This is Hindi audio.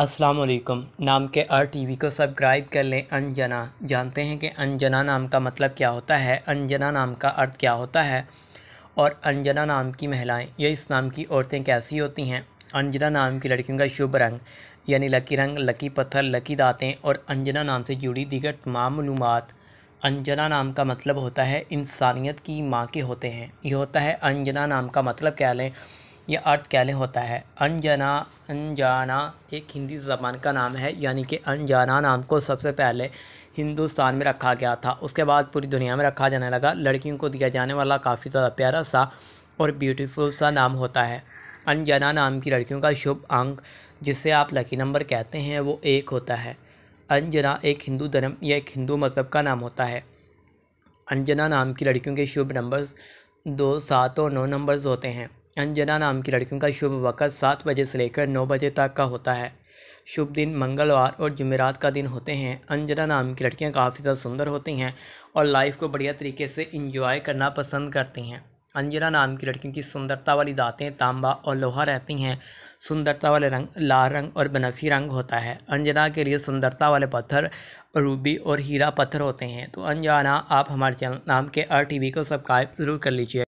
अस्सलाम वालेकुम नाम के आर टीवी को सब्सक्राइब कर लें अनजना जानते हैं कि अनजना नाम का मतलब क्या होता है अनजना नाम का अर्थ क्या होता है और अनजना नाम की महिलाएं या इस नाम की औरतें कैसी होती हैं अनजना नाम की लड़कियों का शुभ रंग यानी लकी रंग लकी पत्थर लकी दांतें और अनजना नाम से जुड़ी दीगर तमाम मालूम अनजना नाम का मतलब होता है इंसानियत की माँ के होते हैं ये होता है अनजना नाम का मतलब कह लें यह अर्थ कैले होता है अनजना अनजाना एक हिंदी ज़बान का नाम है यानी कि अनजाना नाम को सबसे पहले हिंदुस्तान में रखा गया था उसके बाद पूरी दुनिया में रखा जाने लगा लड़कियों को दिया जाने वाला काफ़ी ज़्यादा प्यारा सा और ब्यूटीफुल सा नाम होता है अनजना नाम की लड़कियों का शुभ अंक जिसे आप लकी नंबर कहते हैं वो एक होता है अनजना एक हिंदू धर्म या एक हिंदू मजहब मतलब का नाम होता है अनजना नाम की लड़कियों के शुभ नंबर्स दो सात और नौ नंबर्स होते हैं अंजना नाम की लड़कियों का शुभ वक़्त सात बजे से लेकर नौ बजे तक का होता है शुभ दिन मंगलवार और जुमेरात का दिन होते हैं अंजना नाम की लड़कियां काफ़ी ज़्यादा सुंदर होती हैं और लाइफ को बढ़िया तरीके से इंजॉय करना पसंद करती हैं अंजना नाम की लड़कियों की सुंदरता वाली दांतें तांबा और लोहा रहती हैं सुंदरता वाले रंग लाल रंग और बनफी रंग होता है अंजना के लिए सुंदरता वाले पत्थर रूबी और हीरा पत्थर होते हैं तो अंजना आप हमारे चैनल नाम के आर वी को सब्सक्राइब ज़रूर कर लीजिए